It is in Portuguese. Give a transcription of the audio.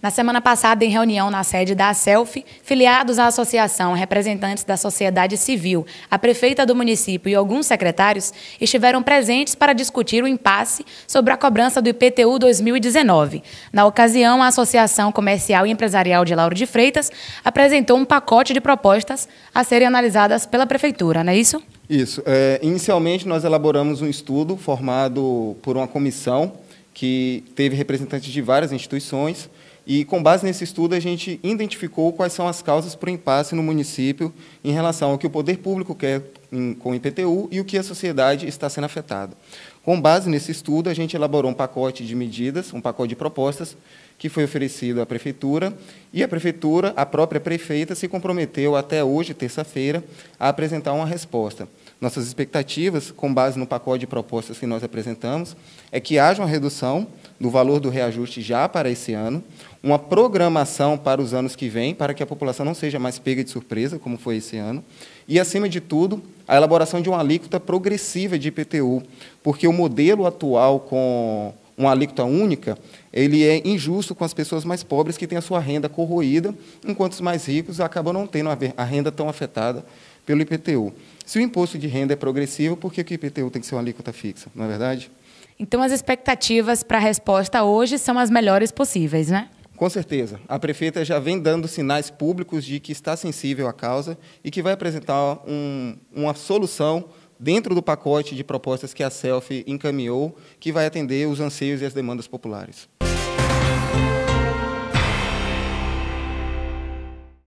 Na semana passada, em reunião na sede da SELF, filiados à associação, representantes da sociedade civil, a prefeita do município e alguns secretários estiveram presentes para discutir o impasse sobre a cobrança do IPTU 2019. Na ocasião, a Associação Comercial e Empresarial de Lauro de Freitas apresentou um pacote de propostas a serem analisadas pela prefeitura, não é isso? Isso. É, inicialmente, nós elaboramos um estudo formado por uma comissão que teve representantes de várias instituições e, com base nesse estudo, a gente identificou quais são as causas para o impasse no município em relação ao que o poder público quer com o IPTU e o que a sociedade está sendo afetada. Com base nesse estudo, a gente elaborou um pacote de medidas, um pacote de propostas, que foi oferecido à Prefeitura, e a Prefeitura, a própria prefeita, se comprometeu até hoje, terça-feira, a apresentar uma resposta. Nossas expectativas, com base no pacote de propostas que nós apresentamos, é que haja uma redução do valor do reajuste já para esse ano, uma programação para os anos que vêm, para que a população não seja mais pega de surpresa, como foi esse ano, e, acima de tudo, a elaboração de uma alíquota progressiva de IPTU, porque o modelo atual com uma alíquota única, ele é injusto com as pessoas mais pobres que têm a sua renda corroída, enquanto os mais ricos acabam não tendo a renda tão afetada pelo IPTU. Se o imposto de renda é progressivo, por que o IPTU tem que ser uma alíquota fixa, não é verdade? Então, as expectativas para a resposta hoje são as melhores possíveis, né? Com certeza. A prefeita já vem dando sinais públicos de que está sensível à causa e que vai apresentar um, uma solução dentro do pacote de propostas que a SELF encaminhou, que vai atender os anseios e as demandas populares.